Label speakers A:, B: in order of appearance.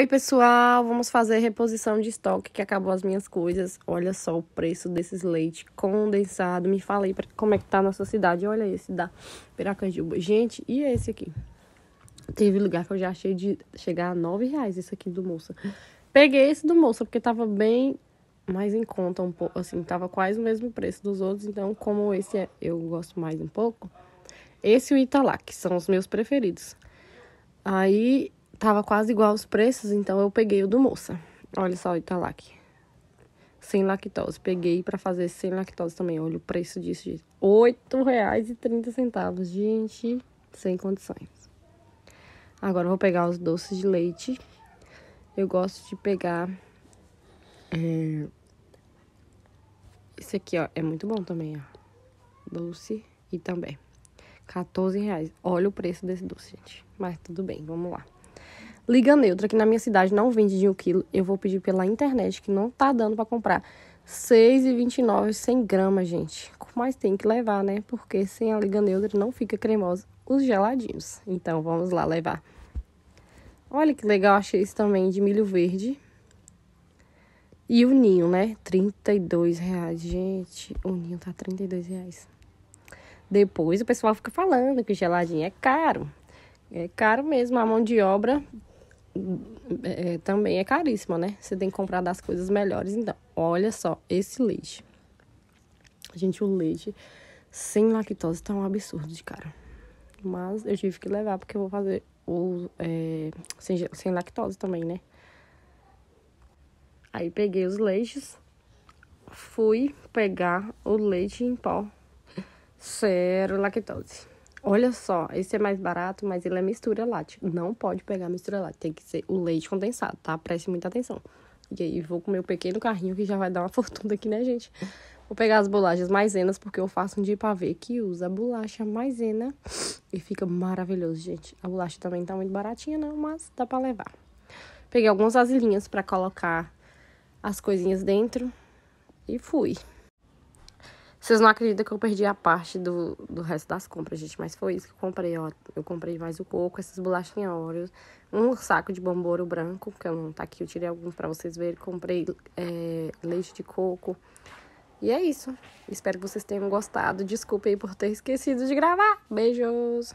A: Oi, pessoal! Vamos fazer reposição de estoque que acabou as minhas coisas. Olha só o preço desses leite condensado. Me falei pra, como é que tá na sua cidade. Olha esse da Piracanjuba. Gente, e esse aqui? Teve lugar que eu já achei de chegar a nove reais esse aqui do Moça. Peguei esse do Moça porque tava bem mais em conta um pouco. Assim, tava quase o mesmo preço dos outros. Então, como esse é, eu gosto mais um pouco. Esse e o Italac são os meus preferidos. Aí tava quase igual os preços, então eu peguei o do moça. Olha só o tá Italac. Sem lactose. Peguei para fazer sem lactose também. Olha o preço disso, gente. R$ 8,30. Gente, sem condições. Agora eu vou pegar os doces de leite. Eu gosto de pegar. É... Esse aqui, ó. É muito bom também, ó. Doce e também. 14 reais. Olha o preço desse doce, gente. Mas tudo bem, vamos lá. Liga Neutra, que na minha cidade não vende de 1 um quilo, eu vou pedir pela internet, que não tá dando para comprar. 6,29 100 gramas, gente. Mas tem que levar, né? Porque sem a liga neutra não fica cremosa os geladinhos. Então vamos lá levar. Olha que legal, achei esse também de milho verde. E o ninho, né? 32 reais, gente. O ninho tá 32 reais. Depois o pessoal fica falando que geladinho é caro. É caro mesmo a mão de obra é, também é caríssima, né? Você tem que comprar das coisas melhores. Então, olha só, esse leite. Gente, o leite sem lactose tá um absurdo de cara. Mas eu tive que levar porque eu vou fazer o é, sem, sem lactose também, né? Aí peguei os leites, fui pegar o leite em pó, zero lactose. Olha só, esse é mais barato, mas ele é mistura latte. Não pode pegar mistura latte, tem que ser o leite condensado, tá? Preste muita atenção. E aí vou com meu pequeno carrinho que já vai dar uma fortuna aqui, né, gente? Vou pegar as bolachas maisenas porque eu faço um de pavê que usa bolacha maisena e fica maravilhoso, gente. A bolacha também tá muito baratinha, não, mas dá para levar. Peguei algumas vasilhinhas para colocar as coisinhas dentro e fui. Vocês não acreditam que eu perdi a parte do, do resto das compras, gente. Mas foi isso que eu comprei, ó. Eu comprei mais o coco, essas bolachinhas óleo um saco de bombouro branco, que eu não tá aqui, eu tirei alguns pra vocês verem. Comprei é, leite de coco. E é isso. Espero que vocês tenham gostado. Desculpe aí por ter esquecido de gravar. Beijos!